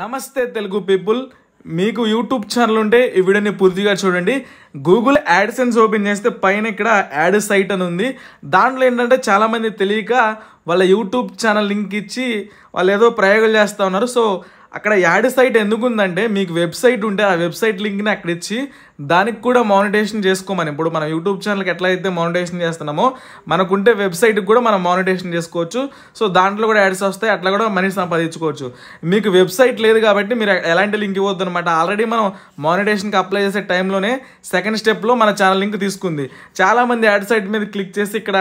నమస్తే తెలుగు పీపుల్ మీకు YouTube channel ఉంటే ఈ వీడియోని పూర్తిగా చూడండి గూగుల్ యాడ్సెన్స్ ఓపెన్ చేస్తే పైన ఇక్కడ యాడ్ సైట్ అని ఉంది దాంట్లో ఏంటంటే చాలామంది తెలియక వాళ్ళ యూట్యూబ్ ఛానల్ లింక్ ఇచ్చి వాళ్ళు ఏదో ప్రయోగాలు చేస్తూ ఉన్నారు సో అక్కడ యాడ్ సైట్ ఎందుకు ఉందంటే మీకు వెబ్సైట్ ఉంటే ఆ వెబ్సైట్ లింక్ని అక్కడ ఇచ్చి దానికి కూడా మానిటేషన్ చేసుకోమని ఇప్పుడు మనం యూట్యూబ్ ఛానల్కి ఎట్లా అయితే మానిటేషన్ చేస్తున్నామో మనకుంటే వెబ్సైట్కి కూడా మనం మానిటేషన్ చేసుకోవచ్చు సో దాంట్లో కూడా యాడ్స్ వస్తాయి అట్లా కూడా మనీ సంపాదించుకోవచ్చు మీకు వెబ్సైట్ లేదు కాబట్టి మీరు ఎలాంటి లింక్ ఇవ్వద్దు అనమాట ఆల్రెడీ మనం మానిటేషన్కి అప్లై చేసే టైంలోనే సెకండ్ స్టెప్లో మన ఛానల్ లింక్ తీసుకుంది చాలామంది యాడ్ సైట్ మీద క్లిక్ చేసి ఇక్కడ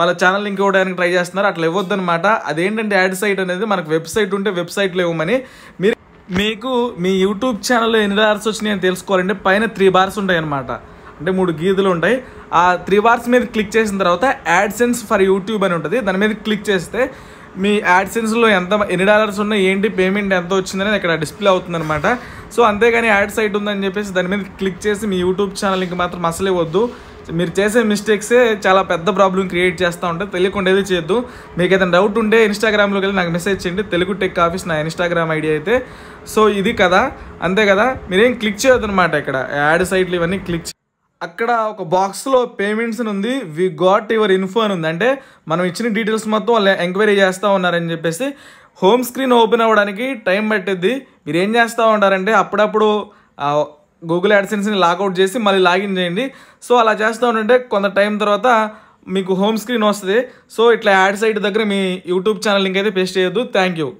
వాళ్ళ ఛానల్ లింక్ ఇవ్వడానికి ట్రై చేస్తున్నారు అట్లా ఇవ్వద్దు అనమాట అదేంటంటే యాడ్ సైట్ అనేది మనకు వెబ్సైట్ ఉంటే వెబ్సైట్లో ఇవ్వమని మీరు మీకు మీ యూట్యూబ్ ఛానల్లో ఎన్ని బార్స్ అని తెలుసుకోవాలంటే పైన త్రీ బార్స్ ఉంటాయి అనమాట అంటే మూడు గీతలు ఉంటాయి ఆ త్రీ బార్స్ మీద క్లిక్ చేసిన తర్వాత యాడ్సెన్స్ ఫర్ యూట్యూబ్ అని ఉంటుంది దాని మీద క్లిక్ చేస్తే మీ యాడ్సెన్స్లో ఎంత ఎన్ని డాలర్స్ ఉన్నాయి ఏంటి పేమెంట్ ఎంత వచ్చిందని ఇక్కడ డిస్ప్లే అవుతుందన్నమాట సో అంతేగాని యాడ్ సైట్ ఉందని చెప్పేసి దాని మీద క్లిక్ చేసి మీ యూట్యూబ్ ఛానల్కి మాత్రం అసలే వద్దు మీరు చేసే మిస్టేక్సే చాలా పెద్ద ప్రాబ్లం క్రియేట్ చేస్తూ ఉంటాయి తెలియకుండా ఏది చేయొద్దు మీకు ఏదైనా డౌట్ ఉంటే ఇన్స్టాగ్రామ్లోకి వెళ్ళి నాకు మెసేజ్ చేయండి తెలుగు టెక్ ఆఫీస్ నా ఇన్స్టాగ్రామ్ ఐడి అయితే సో ఇది కదా అంతే కదా మీరేం క్లిక్ చేయొద్దు అనమాట ఇక్కడ యాడ్ సైట్లు ఇవన్నీ క్లిక్ అక్కడ ఒక బాక్స్లో పేమెంట్స్ ఉంది వి గాట్ యువర్ ఇన్ఫో అని ఉంది అంటే మనం ఇచ్చిన డీటెయిల్స్ మొత్తం వాళ్ళు ఎంక్వైరీ చేస్తూ ఉన్నారని చెప్పేసి హోమ్ స్క్రీన్ ఓపెన్ అవ్వడానికి టైం పట్టిద్ది మీరు ఏం చేస్తూ ఉంటారంటే అప్పుడప్పుడు గూగుల్ యాడ్సెన్స్ని లాగౌట్ చేసి మళ్ళీ లాగిన్ చేయండి సో అలా చేస్తూ ఉంటే కొంత టైం తర్వాత మీకు హోమ్ స్క్రీన్ వస్తుంది సో ఇట్లా యాడ్ సైట్ దగ్గర మీ యూట్యూబ్ ఛానల్ లింక్ అయితే పేస్ట్ చేయొద్దు థ్యాంక్ యూ